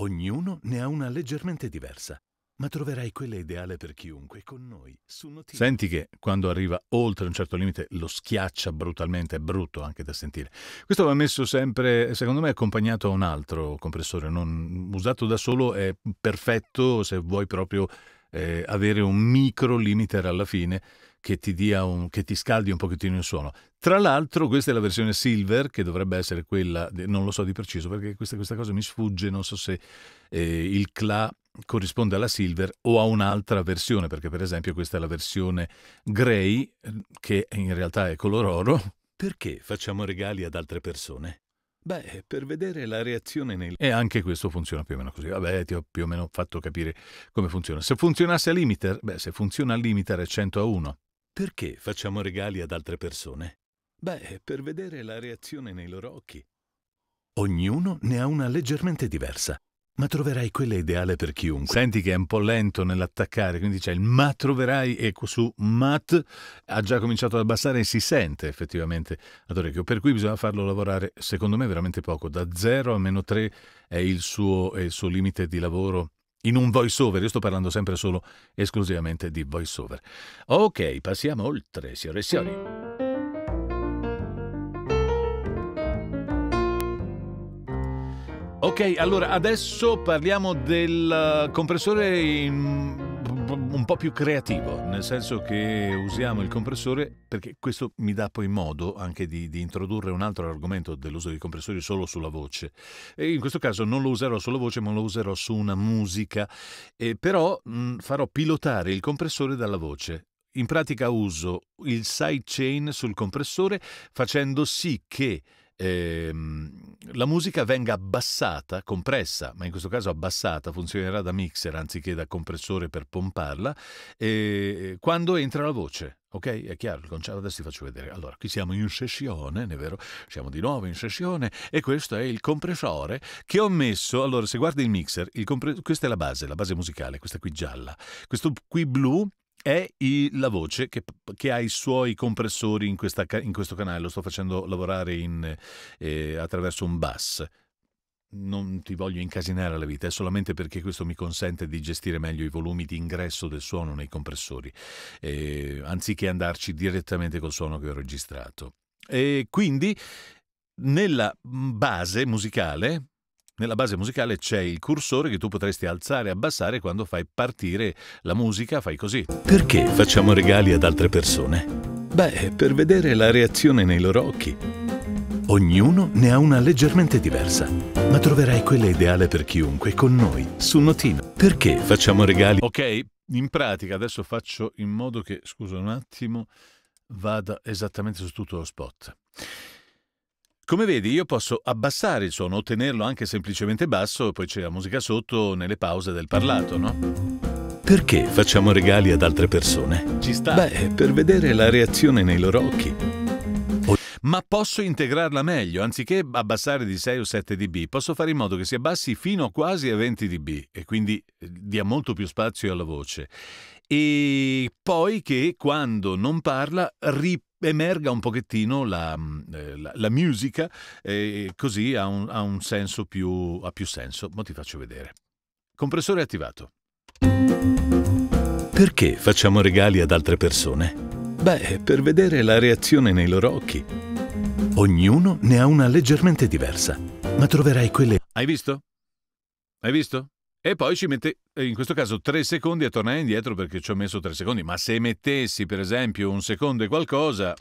Ognuno ne ha una leggermente diversa, ma troverai quella ideale per chiunque con noi su Senti che quando arriva oltre un certo limite lo schiaccia brutalmente, è brutto anche da sentire. Questo va messo sempre, secondo me, accompagnato a un altro compressore, non, usato da solo è perfetto se vuoi proprio eh, avere un micro limiter alla fine che ti, un, che ti scaldi un pochettino il suono. Tra l'altro questa è la versione silver che dovrebbe essere quella, non lo so di preciso perché questa, questa cosa mi sfugge, non so se eh, il CLA corrisponde alla silver o a un'altra versione, perché per esempio questa è la versione grey eh, che in realtà è color oro. Perché facciamo regali ad altre persone? Beh, per vedere la reazione nel... E anche questo funziona più o meno così. Vabbè, ti ho più o meno fatto capire come funziona. Se funzionasse a limiter, beh, se funziona a limiter è 100 a 1. Perché facciamo regali ad altre persone? Beh, per vedere la reazione nei loro occhi. Ognuno ne ha una leggermente diversa. Ma troverai quella ideale per chiunque. Senti che è un po' lento nell'attaccare, quindi c'è il ma troverai, e ecco su mat ha già cominciato ad abbassare e si sente effettivamente ad orecchio, per cui bisogna farlo lavorare, secondo me, veramente poco, da 0 a meno 3 è il suo, è il suo limite di lavoro in un voiceover. Io sto parlando sempre solo esclusivamente di voiceover. Ok, passiamo oltre, signore e signori. Ok, allora adesso parliamo del eh, compressore in un po' più creativo, nel senso che usiamo il compressore perché questo mi dà poi modo anche di, di introdurre un altro argomento dell'uso dei compressori solo sulla voce. E in questo caso non lo userò sulla voce ma lo userò su una musica, e però mh, mm, farò pilotare il compressore dalla voce. In pratica uso il sidechain sul compressore facendo sì che eh, la musica venga abbassata, compressa, ma in questo caso abbassata, funzionerà da mixer anziché da compressore per pomparla, eh, quando entra la voce. Ok, è chiaro il concetto. Adesso ti faccio vedere. Allora, qui siamo in sessione, è vero? Siamo di nuovo in sessione e questo è il compressore che ho messo. Allora, se guardi il mixer, il compre- questa è la base, la base musicale, questa qui gialla. Questo qui blu è la voce che, che, ha i suoi compressori in, questa, in, questo canale, lo sto facendo lavorare in, eh, attraverso un bus. Non ti voglio incasinare la vita, è solamente perché questo mi consente di gestire meglio i volumi di ingresso del suono nei compressori, eh, anziché andarci direttamente col suono che ho registrato. E quindi nella mm, base musicale nella base musicale c'è il cursore che tu potresti alzare e abbassare quando fai partire la musica, fai così. Perché facciamo regali ad altre persone? Beh, per vedere la reazione nei loro occhi. Ognuno ne ha una leggermente diversa, ma troverai quella ideale per chiunque con noi su Notino. Perché facciamo regali? Ok, in pratica adesso faccio in modo che, scusa un attimo, vada esattamente su tutto lo spot. Come vedi io posso abbassare il suono ottenerlo anche semplicemente basso, poi c'è la musica sotto nelle pause del parlato, no? Perché facciamo regali ad altre persone? Ci sta. Beh, per vedere la reazione nei loro occhi. Ma posso integrarla meglio, anziché abbassare di 6 o 7 dB, posso fare in modo che si abbassi fino quasi a 20 dB e quindi eh, dia molto più spazio alla voce. E poi che quando non parla ripete emerga un pochettino la, mm, eh, la, la musica e così ha un, ha un senso più, ha più senso. Ma ti faccio vedere. Compressore attivato. Perché facciamo regali ad altre persone? Beh, per vedere la reazione nei loro occhi. Ognuno ne ha una leggermente diversa, ma troverai quelle... Hai visto? Hai visto? E poi ci mette, in questo caso, tre secondi a tornare indietro perché ci ho messo tre secondi. Ma se mettessi, per esempio, un secondo e qualcosa...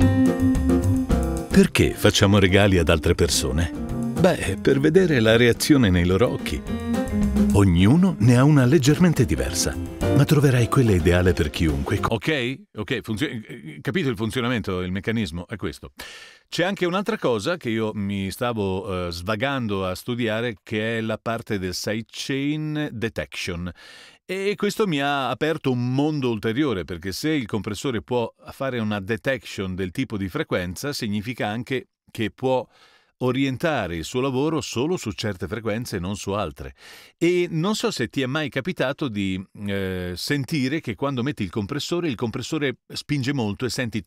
Perché facciamo regali ad altre persone? Beh, per vedere la reazione nei loro occhi. Ognuno ne ha una leggermente diversa. Ma troverai quella ideale per chiunque. Ok, ok, funzio- capito il funzionamento, il meccanismo è questo. C'è anche un'altra cosa che io mi stavo eh, svagando a studiare, che è la parte del sidechain detection. E questo mi ha aperto un mondo ulteriore, perché se il compressore può fare una detection del tipo di frequenza, significa anche che può orientare il suo lavoro solo su certe frequenze e non su altre. E non so se ti è mai capitato di mm, eh, sentire che quando metti il compressore, il compressore spinge molto e senti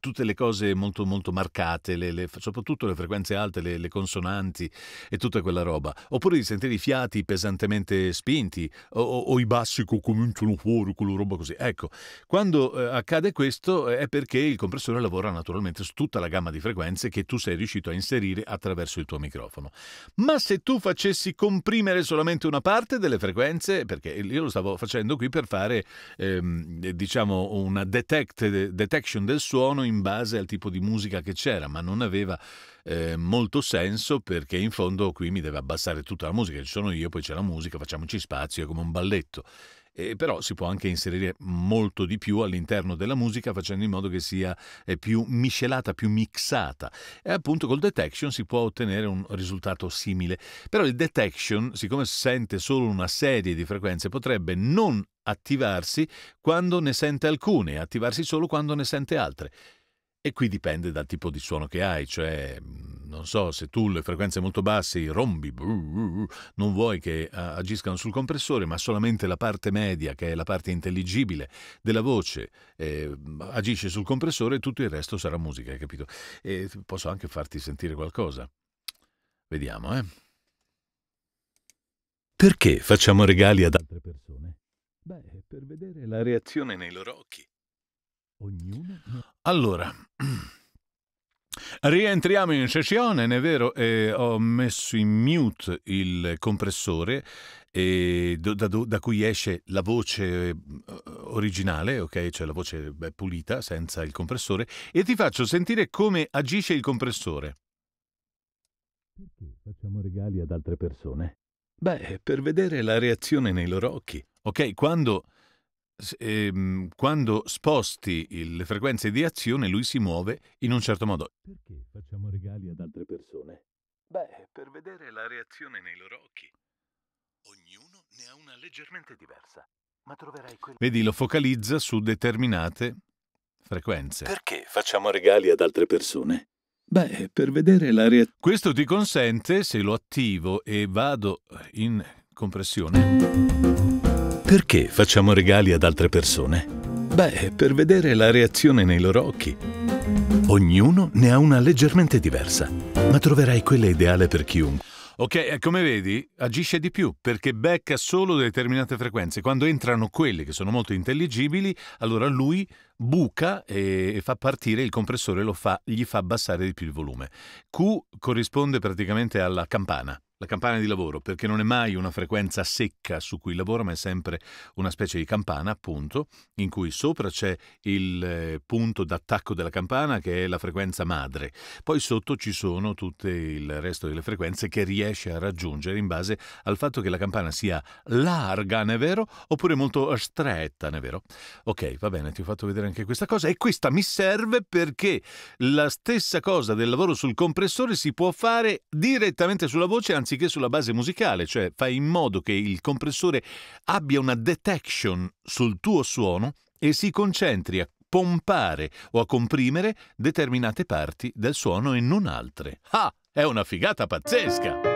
tutte le cose molto, molto marcate, le, le, soprattutto le frequenze alte, le, le, consonanti e tutta quella roba. Oppure di sentire i fiati pesantemente spinti o, o i bassi che cominciano fuori, quella roba così. Ecco, quando eh, accade questo eh, è perché il compressore lavora naturalmente su tutta la gamma di frequenze che tu sei riuscito a inserire trasferire attraverso il tuo microfono. Ma se tu facessi comprimere solamente una parte delle frequenze, perché io lo stavo facendo qui per fare ehm, diciamo una detect, detection del suono in base al tipo di musica che c'era, ma non aveva eh, molto senso perché in fondo qui mi deve abbassare tutta la musica, ci sono io, poi c'è la musica, facciamoci spazio, è come un balletto eh, però si può anche inserire molto di più all'interno della musica facendo in modo che sia eh, più miscelata, più mixata e appunto col detection si può ottenere un risultato simile. Però il detection, siccome sente solo una serie di frequenze, potrebbe non attivarsi quando ne sente alcune, attivarsi solo quando ne sente altre. E qui dipende dal tipo di suono che hai, cioè mm, non so, se tu le frequenze molto basse, i rombi, non vuoi che agiscano sul compressore, ma solamente la parte media, che è la parte intelligibile della voce, eh, agisce sul compressore e tutto il resto sarà musica, hai capito? E posso anche farti sentire qualcosa. Vediamo, eh. Perché facciamo regali ad altre persone? Beh, per vedere la reazione nei loro occhi ognuno. Allora, rientriamo in sessione, è vero, eh, ho messo in mute il compressore eh, da, da, cui esce la voce eh, originale, ok? Cioè la voce beh, pulita, senza il compressore, e ti faccio sentire come agisce il compressore. Perché facciamo regali ad altre persone? Beh, per vedere la reazione nei loro occhi. Ok, quando Ehm, quando sposti le frequenze di azione, lui si muove in un certo modo. Perché facciamo regali ad altre persone? Beh, per vedere la reazione nei loro occhi. Ognuno ne ha una leggermente diversa, ma troverai quella... Vedi, lo focalizza su determinate frequenze. Perché facciamo regali ad altre persone? Beh, per vedere la reazione... Questo ti consente, se lo attivo e vado in compressione, perché facciamo regali ad altre persone? Beh, per vedere la reazione nei loro occhi. Ognuno ne ha una leggermente diversa, ma troverai quella ideale per chiunque. Ok, come vedi, agisce di più perché becca solo determinate frequenze. Quando entrano quelle che sono molto intelligibili, allora lui buca e fa partire il compressore, lo fa, gli fa abbassare di più il volume. Q corrisponde praticamente alla campana la campana di lavoro, perché non è mai una frequenza secca su cui lavora, ma è sempre una specie di campana, appunto, in cui sopra c'è il eh, punto d'attacco della campana che è la frequenza madre, poi sotto ci sono tutto il resto delle frequenze che riesce a raggiungere in base al fatto che la campana sia larga, ne è vero, oppure molto stretta, ne è vero. Ok, va bene, ti ho fatto vedere anche questa cosa e questa mi serve perché la stessa cosa del lavoro sul compressore si può fare direttamente sulla voce, anzi anziché sulla base musicale, cioè fai in modo che il compressore abbia una detection sul tuo suono e si concentri a pompare o a comprimere determinate parti del suono e non altre. Ah, è una figata pazzesca!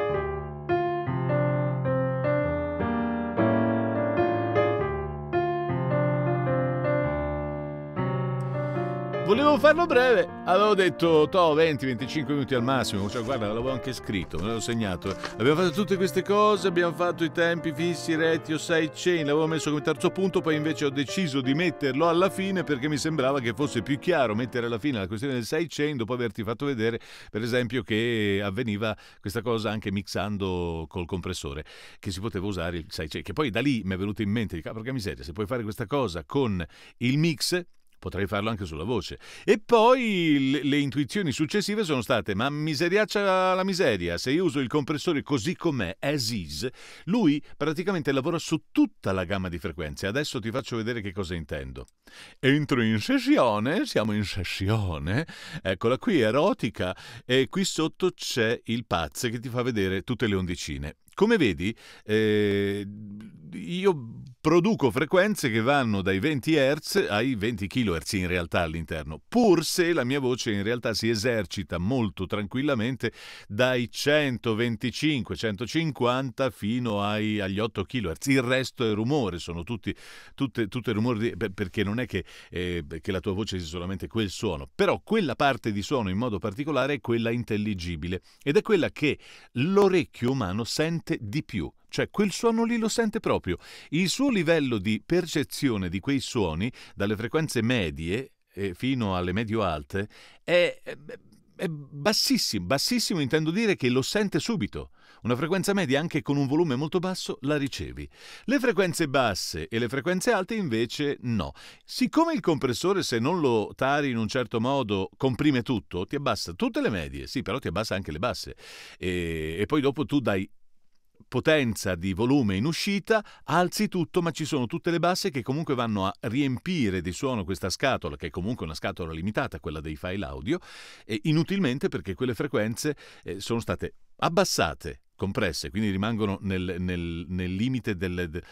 Volevo farlo breve, avevo detto to 20-25 minuti al massimo, cioè guarda l'avevo anche scritto, me l'avevo segnato. Abbiamo fatto tutte queste cose, abbiamo fatto i tempi fissi, rettio, 6 chain, l'avevo messo come terzo punto, poi invece ho deciso di metterlo alla fine perché mi sembrava che fosse più chiaro mettere alla fine la questione del 6 chain dopo averti fatto vedere per esempio che avveniva questa cosa anche mixando col compressore, che si poteva usare il 6 chain, che poi da lì mi è venuto in mente, di ah, porca miseria, se puoi fare questa cosa con il mix potrei farlo anche sulla voce. E poi le, le intuizioni successive sono state, ma miseriaccia la miseria, se io uso il compressore così com'è, as is, lui praticamente lavora su tutta la gamma di frequenze. Adesso ti faccio vedere che cosa intendo. Entro in sessione, siamo in sessione, eccola qui, erotica, e qui sotto c'è il pazzo che ti fa vedere tutte le ondicine. Come vedi, eh, io Produco frequenze che vanno dai 20 Hz ai 20 kHz in realtà all'interno, pur se la mia voce in realtà si esercita molto tranquillamente dai 125-150 fino ai, agli 8 kHz. Il resto è rumore, sono tutti, tutte, tutte rumori, perché non è che, eh, che la tua voce sia solamente quel suono, però quella parte di suono in modo particolare è quella intelligibile ed è quella che l'orecchio umano sente di più cioè quel suono lì lo sente proprio. Il suo livello di percezione di quei suoni, dalle frequenze medie eh, fino alle medio-alte, è, è bassissimo. Bassissimo intendo dire che lo sente subito. Una frequenza media anche con un volume molto basso la ricevi. Le frequenze basse e le frequenze alte invece no. Siccome il compressore se non lo tari in un certo modo comprime tutto, ti abbassa tutte le medie, sì però ti abbassa anche le basse e, e poi dopo tu dai potenza di volume in uscita, alzi tutto, ma ci sono tutte le basse che comunque vanno a riempire di suono questa scatola, che è comunque una scatola limitata, quella dei file audio, inutilmente perché quelle frequenze eh, sono state abbassate, compresse, quindi rimangono nel, nel, nel limite del... De...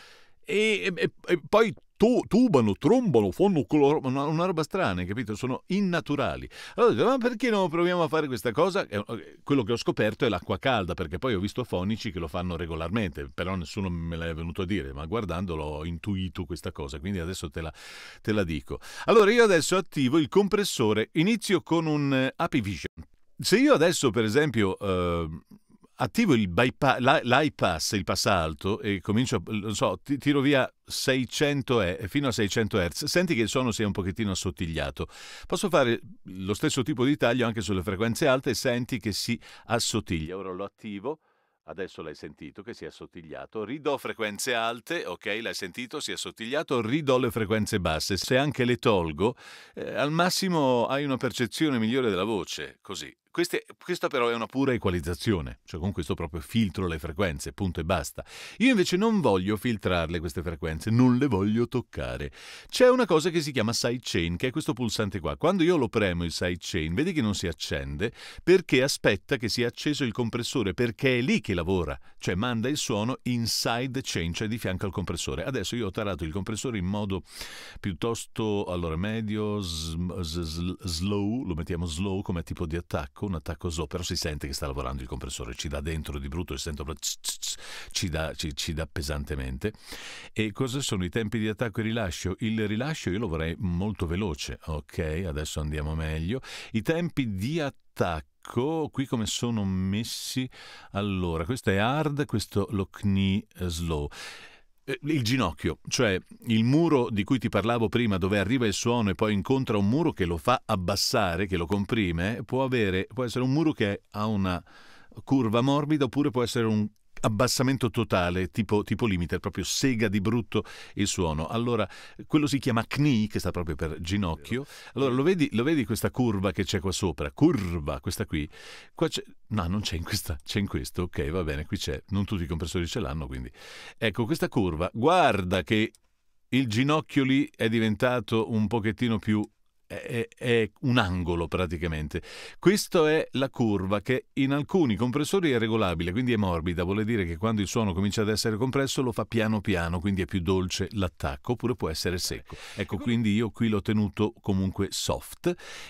E, e, e, poi tu, tubano, trombano, fanno una, una, roba strana, capito? Sono innaturali. Allora ma perché non proviamo a fare questa cosa? Eh, quello che ho scoperto è l'acqua calda, perché poi ho visto fonici che lo fanno regolarmente, però nessuno me l'è venuto a dire, ma guardandolo ho intuito questa cosa, quindi adesso te la, te la dico. Allora io adesso attivo il compressore, inizio con un eh, API Vision. Se io adesso per esempio... Eh, attivo il bypass, l'iPass, il passalto e comincio, non so, tiro via 600 e, fino a 600 Hz, senti che il suono sia un pochettino assottigliato. Posso fare lo stesso tipo di taglio anche sulle frequenze alte e senti che si assottiglia. Ora lo attivo. Adesso l'hai sentito che si è assottigliato. Ridò frequenze alte, ok, l'hai sentito, si è assottigliato. Ridò le frequenze basse. Se anche le tolgo, eh, al massimo hai una percezione migliore della voce, così. Queste, questa però è una pura equalizzazione, cioè con questo proprio filtro le frequenze, punto e basta. Io invece non voglio filtrarle queste frequenze, non le voglio toccare. C'è una cosa che si chiama sidechain, che è questo pulsante qua. Quando io lo premo il sidechain, vedi che non si accende perché aspetta che sia acceso il compressore, perché è lì che lavora, cioè manda il suono in sidechain, cioè di fianco al compressore. Adesso io ho tarato il compressore in modo piuttosto, allora, medio, slow, lo mettiamo slow come tipo di attacco attacco, un attacco slow, però si sente che sta lavorando il compressore, ci dà dentro di brutto, sento, ci, dà, ci, ci dà pesantemente. E cosa sono i tempi di attacco e rilascio? Il rilascio io lo vorrei molto veloce, ok? Adesso andiamo meglio. I tempi di attacco qui come sono messi allora questo è hard questo lo kni eh, slow eh, il ginocchio, cioè il muro di cui ti parlavo prima, dove arriva il suono e poi incontra un muro che lo fa abbassare, che lo comprime, può, avere, può essere un muro che ha una curva morbida oppure può essere un abbassamento totale, tipo, tipo limiter, proprio sega di brutto il suono. Allora, quello si chiama CNI, che sta proprio per ginocchio. Allora, lo vedi, lo vedi questa curva che c'è qua sopra? Curva, questa qui. Qua c'è... No, non c'è in questa, c'è in questo. Ok, va bene, qui c'è. Non tutti i compressori ce l'hanno, quindi. Ecco, questa curva, guarda che il ginocchio lì è diventato un pochettino più è, è, un angolo praticamente. Questa è la curva che in alcuni compressori è regolabile, quindi è morbida, vuol dire che quando il suono comincia ad essere compresso lo fa piano piano, quindi è più dolce l'attacco, oppure può essere secco. Ecco, ecco quindi io qui l'ho tenuto comunque soft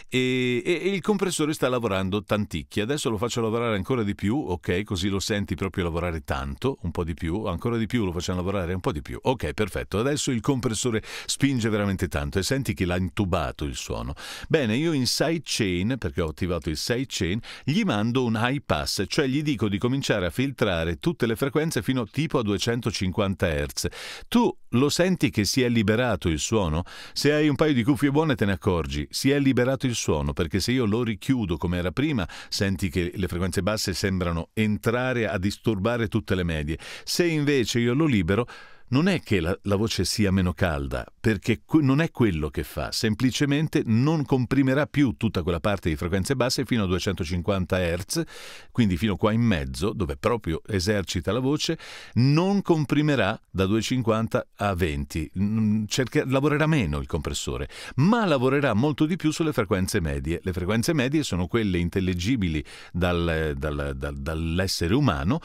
e, e, e il compressore sta lavorando tanticchi. Adesso lo faccio lavorare ancora di più, ok, così lo senti proprio lavorare tanto, un po' di più, ancora di più lo facciamo lavorare un po' di più. Ok, perfetto. Adesso il compressore spinge veramente tanto e senti che l'ha intubato il suono suono. Bene, io in sidechain, perché ho attivato il sidechain, gli mando un high pass, cioè gli dico di cominciare a filtrare tutte le frequenze fino tipo a 250 Hz. Tu lo senti che si è liberato il suono? Se hai un paio di cuffie buone te ne accorgi, si è liberato il suono, perché se io lo richiudo come era prima, senti che le frequenze basse sembrano entrare a disturbare tutte le medie. Se invece io lo libero, non è che la, la, voce sia meno calda, perché non è quello che fa, semplicemente non comprimerà più tutta quella parte di frequenze basse fino a 250 Hz, quindi fino qua in mezzo, dove proprio esercita la voce, non comprimerà da 250 a 20, mm, Cerca, lavorerà meno il compressore, ma lavorerà molto di più sulle frequenze medie. Le frequenze medie sono quelle intellegibili dal, dal, dal, dall'essere umano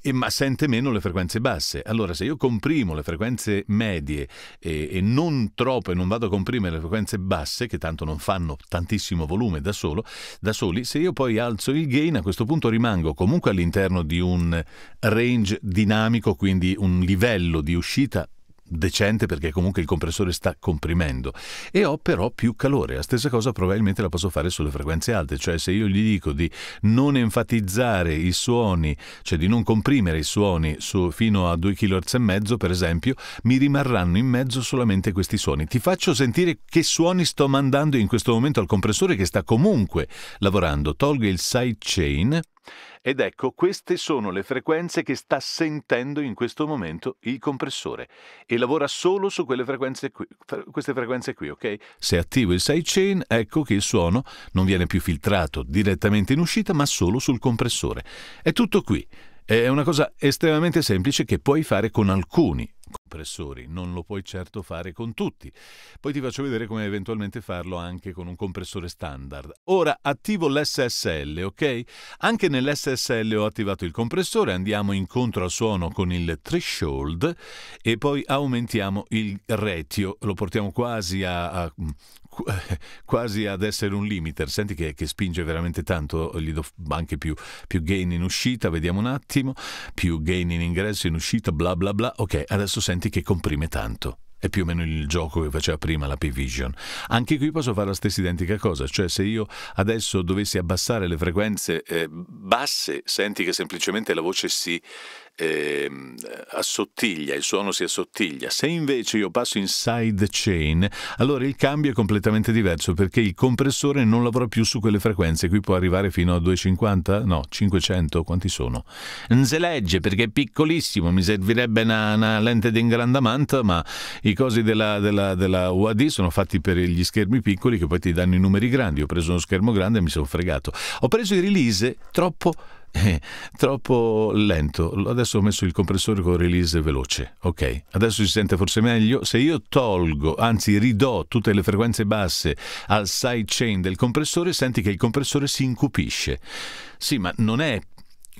e, ma sente meno le frequenze basse. Allora se io comprimo le frequenze medie e, e non troppo e non vado a comprimere le frequenze basse, che tanto non fanno tantissimo volume da, solo, da soli, se io poi alzo il gain a questo punto rimango comunque all'interno di un range dinamico, quindi un livello di uscita decente perché comunque il compressore sta comprimendo e ho però più calore. La stessa cosa probabilmente la posso fare sulle frequenze alte, cioè se io gli dico di non enfatizzare i suoni, cioè di non comprimere i suoni su, fino a 2 kHz e mezzo per esempio, mi rimarranno in mezzo solamente questi suoni. Ti faccio sentire che suoni sto mandando in questo momento al compressore che sta comunque lavorando. Tolgo il sidechain ed ecco, queste sono le frequenze che sta sentendo in questo momento il compressore e lavora solo su quelle frequenze qui, queste frequenze qui, ok? Se attivo il sidechain, ecco che il suono non viene più filtrato direttamente in uscita, ma solo sul compressore. È tutto qui. È una cosa estremamente semplice che puoi fare con alcuni compressori, non lo puoi certo fare con tutti. Poi ti faccio vedere come eventualmente farlo anche con un compressore standard. Ora attivo l'SSL, ok? Anche nell'SSL ho attivato il compressore, andiamo incontro al suono con il threshold e poi aumentiamo il retio, lo portiamo quasi a, a eh, quasi ad essere un limiter. Senti che, che spinge veramente tanto, gli do anche più, più, gain in uscita, vediamo un attimo, più gain in ingresso, in uscita, bla bla bla. Ok, adesso senti che comprime tanto. È più o meno il gioco che faceva prima la P-Vision. Anche qui posso fare la stessa identica cosa, cioè se io adesso dovessi abbassare le frequenze eh, basse, senti che semplicemente la voce si, eh, assottiglia, il suono si assottiglia. Se invece io passo in sidechain, allora il cambio è completamente diverso perché il compressore non lavora più su quelle frequenze. Qui può arrivare fino a 250? No, 500, quanti sono? Non si legge perché è piccolissimo, mi servirebbe una, una lente di ingrandamento, ma i cosi della, della, della UAD sono fatti per gli schermi piccoli che poi ti danno i numeri grandi. Ho preso uno schermo grande e mi sono fregato. Ho preso i release troppo eh, troppo lento. Adesso ho messo il compressore con release veloce. Ok, adesso si sente forse meglio. Se io tolgo, anzi ridò tutte le frequenze basse al sidechain del compressore, senti che il compressore si incupisce. Sì, ma non è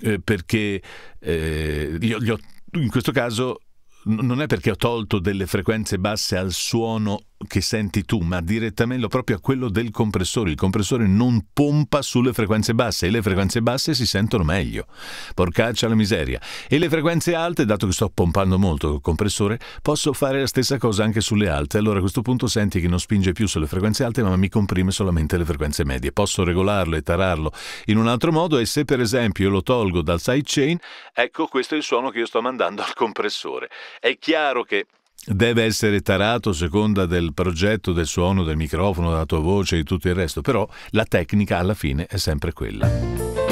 eh, perché eh, gli ho, gli ho, in questo caso non è perché ho tolto delle frequenze basse al suono che senti tu, ma direttamente proprio a quello del compressore. Il compressore non pompa sulle frequenze basse e le frequenze basse si sentono meglio. Porcaccia la miseria. E le frequenze alte, dato che sto pompando molto col compressore, posso fare la stessa cosa anche sulle alte. Allora a questo punto senti che non spinge più sulle frequenze alte, ma mi comprime solamente le frequenze medie. Posso regolarlo e tararlo in un altro modo e se per esempio lo tolgo dal sidechain, ecco questo è il suono che io sto mandando al compressore. È chiaro che deve essere tarato a seconda del progetto, del suono, del microfono, della tua voce e tutto il resto, però la tecnica alla fine è sempre quella.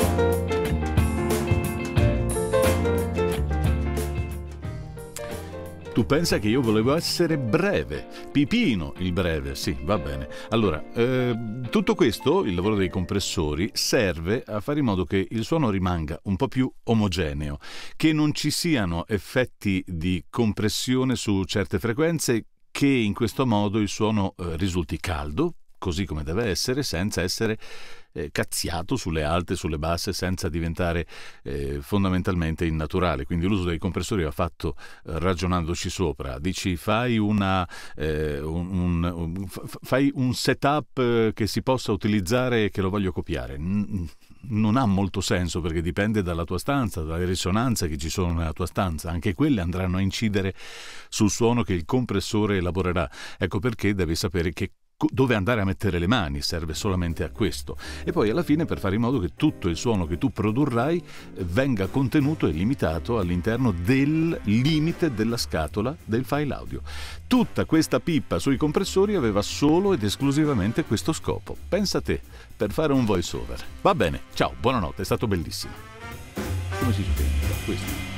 Tu pensa che io volevo essere breve, Pipino il breve, sì, va bene. Allora, eh, tutto questo, il lavoro dei compressori, serve a fare in modo che il suono rimanga un po' più omogeneo, che non ci siano effetti di compressione su certe frequenze che in questo modo il suono eh, risulti caldo, così come deve essere, senza essere eh, cazziato sulle alte e sulle basse senza diventare eh, fondamentalmente innaturale. Quindi l'uso dei compressori va fatto eh, ragionandoci sopra. Dici fai, una, eh, un, un, fai un, setup eh, che si possa utilizzare e che lo voglio copiare. N- non ha molto senso perché dipende dalla tua stanza, dalle risonanze che ci sono nella tua stanza, anche quelle andranno a incidere sul suono che il compressore elaborerà. Ecco perché devi sapere che dove andare a mettere le mani, serve solamente a questo. E poi alla fine per fare in modo che tutto il suono che tu produrrai eh, venga contenuto e limitato all'interno del limite della scatola del file audio. Tutta questa pippa sui compressori aveva solo ed esclusivamente questo scopo. Pensa a te, per fare un voice over. Va bene, ciao, buonanotte, è stato bellissimo. Come si sveglia questo?